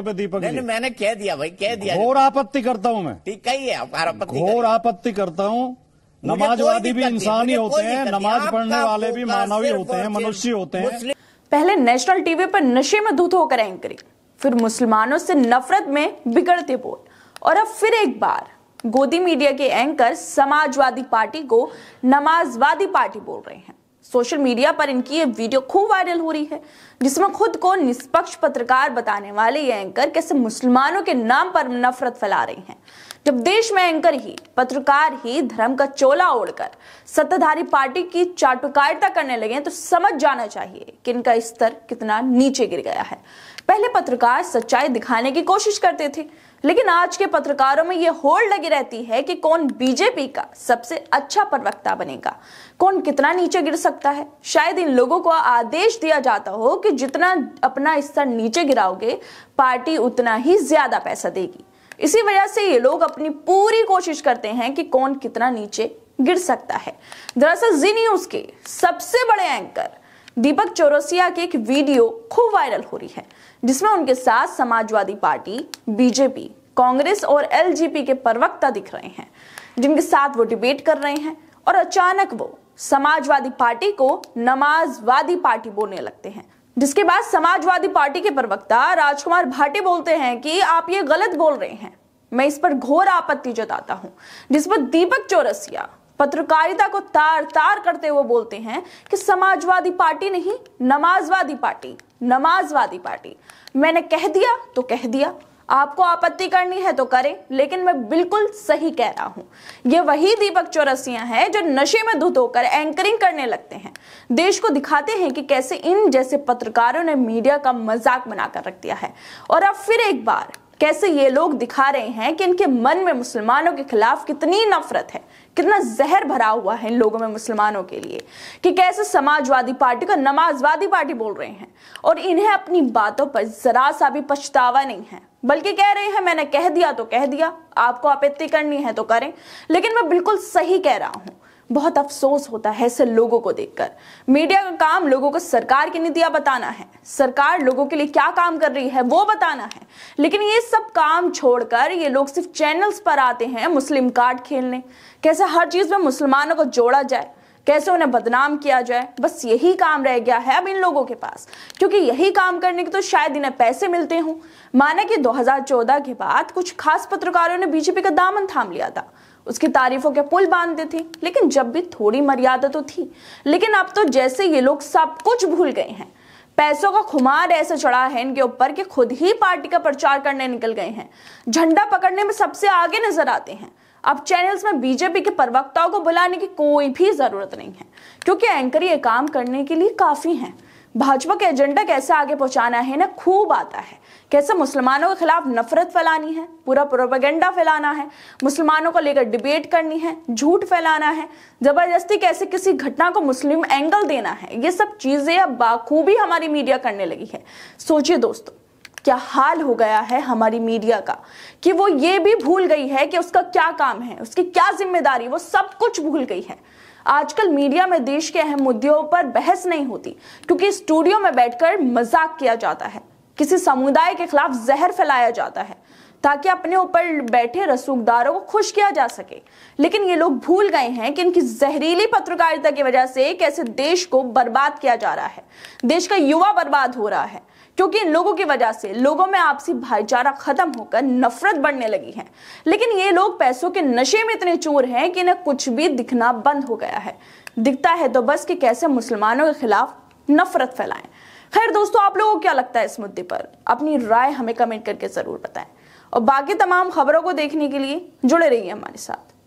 दीपक नहीं, मैंने कह दिया भाई कह दिया घोर आपत्ति करता हूँ मैं ठीक है आपत्ति घोर आपत्ति करता हूँ नमाजवादी भी इंसान ही होते हैं नमाज पढ़ने वाले भी मानवी होते हैं मनुष्य होते हैं पहले नेशनल टीवी पर नशे में धुत होकर एंकरिंग फिर मुसलमानों से नफरत में बिगड़ते बोल और अब फिर एक बार गोदी मीडिया के एंकर समाजवादी पार्टी को नमाजवादी पार्टी बोल रहे हैं सोशल मीडिया पर इनकी ये वीडियो खूब वायरल हो रही है जिसमें खुद को निष्पक्ष पत्रकार बताने वाले ये एंकर कैसे मुसलमानों के नाम पर नफरत फैला रही हैं जब देश में एंकर ही पत्रकार ही धर्म का चोला ओढ़कर सत्ताधारी पार्टी की चाटुकारिता करने लगे तो समझ जाना चाहिए कि इनका स्तर कितना नीचे गिर गया है पहले पत्रकार सच्चाई दिखाने की कोशिश करते थे लेकिन आज के पत्रकारों में ये होड़ लगी रहती है कि कौन बीजेपी का सबसे अच्छा प्रवक्ता बनेगा कौन कितना नीचे गिर सकता है शायद इन लोगों को आदेश दिया जाता हो कि जितना अपना स्तर नीचे गिराओगे पार्टी उतना ही ज्यादा पैसा देगी इसी वजह से ये लोग अपनी पूरी कोशिश करते हैं कि कौन कितना नीचे गिर सकता है दरअसल जी न्यूज के सबसे बड़े एंकर दीपक चौरसिया की एक वीडियो खूब वायरल हो रही है जिसमें उनके साथ समाजवादी पार्टी बीजेपी कांग्रेस और एलजीपी के प्रवक्ता दिख रहे हैं जिनके साथ वो डिबेट कर रहे हैं और अचानक वो समाजवादी पार्टी को नमाजवादी पार्टी बोलने लगते हैं जिसके बाद समाजवादी पार्टी के प्रवक्ता राजकुमार भाटी बोलते हैं कि आप ये गलत बोल रहे हैं मैं इस पर घोर आपत्ति जताता हूं जिस पर दीपक चौरसिया पत्रकारिता को तार तार करते हुए बोलते हैं कि समाजवादी पार्टी नहीं नमाजवादी पार्टी नमाजवादी पार्टी मैंने कह दिया तो कह दिया आपको आपत्ति करनी है तो करें लेकिन मैं बिल्कुल सही कह रहा हूं ये वही दीपक चौरसिया हैं जो नशे में धुत होकर एंकरिंग करने लगते हैं देश को दिखाते हैं कि कैसे इन जैसे पत्रकारों ने मीडिया का मजाक बनाकर रख दिया है और अब फिर एक बार कैसे ये लोग दिखा रहे हैं कि इनके मन में मुसलमानों के खिलाफ कितनी नफरत है कितना जहर भरा हुआ है इन लोगों में मुसलमानों के लिए कि कैसे समाजवादी पार्टी को नमाजवादी पार्टी बोल रहे हैं और इन्हें अपनी बातों पर जरा सा भी पछतावा नहीं है बल्कि कह रहे हैं मैंने कह दिया तो कह दिया आपको आपत्ति करनी है तो करें लेकिन मैं बिल्कुल सही कह रहा हूं बहुत अफसोस होता है ऐसे लोगों को देखकर मीडिया का काम लोगों को सरकार की नीतियां बताना है सरकार लोगों के लिए क्या काम कर रही है वो बताना है लेकिन ये सब काम छोड़कर ये लोग सिर्फ चैनल्स पर आते हैं मुस्लिम कार्ड खेलने कैसे हर चीज में मुसलमानों को जोड़ा जाए कैसे उन्हें बदनाम किया जाए बस यही काम रह गया है अब इन लोगों के पास क्योंकि यही काम करने के तो शायद इन्हें पैसे मिलते हों माना कि 2014 के बाद कुछ खास पत्रकारों ने बीजेपी का दामन थाम लिया था उसकी तारीफों के पुल बांधती थी लेकिन जब भी थोड़ी मर्यादा तो थी लेकिन अब तो जैसे ये लोग सब कुछ भूल गए हैं पैसों का खुमार ऐसे चढ़ा है इनके ऊपर कि खुद ही पार्टी का प्रचार करने निकल गए हैं झंडा पकड़ने में सबसे आगे नजर आते हैं अब चैनल्स में बीजेपी के प्रवक्ताओं को बुलाने की कोई भी जरूरत नहीं है क्योंकि एंकर ये काम करने के लिए काफी हैं भाजपा के एजेंडा कैसे आगे पहुंचाना है ना खूब आता है कैसे मुसलमानों के खिलाफ नफरत फैलानी है पूरा प्रोपेगेंडा फैलाना है मुसलमानों को लेकर डिबेट करनी है झूठ फैलाना है जबरदस्ती कैसे किसी घटना को मुस्लिम एंगल देना है ये सब चीजें अब बाखूबी हमारी मीडिया करने लगी है सोचिए दोस्तों क्या हाल हो गया है हमारी मीडिया का कि वो ये भी भूल गई है कि उसका क्या काम है उसकी क्या जिम्मेदारी वो सब कुछ भूल गई है आजकल मीडिया में देश के अहम मुद्दों पर बहस नहीं होती क्योंकि स्टूडियो में बैठकर मजाक किया जाता है किसी समुदाय के खिलाफ जहर फैलाया जाता है ताकि अपने ऊपर बैठे रसूखदारों को खुश किया जा सके लेकिन ये लोग भूल गए हैं कि इनकी जहरीली पत्रकारिता की वजह से कैसे देश को बर्बाद किया जा रहा है देश का युवा बर्बाद हो रहा है क्योंकि इन लोगों की वजह से लोगों में आपसी भाईचारा खत्म होकर नफरत बढ़ने लगी है लेकिन ये लोग पैसों के नशे में इतने चूर हैं कि इन्हें कुछ भी दिखना बंद हो गया है दिखता है तो बस कि कैसे मुसलमानों के खिलाफ नफरत फैलाएं खैर दोस्तों आप लोगों को क्या लगता है इस मुद्दे पर अपनी राय हमें कमेंट करके जरूर बताएं और बाकी तमाम खबरों को देखने के लिए जुड़े रहिए हमारे साथ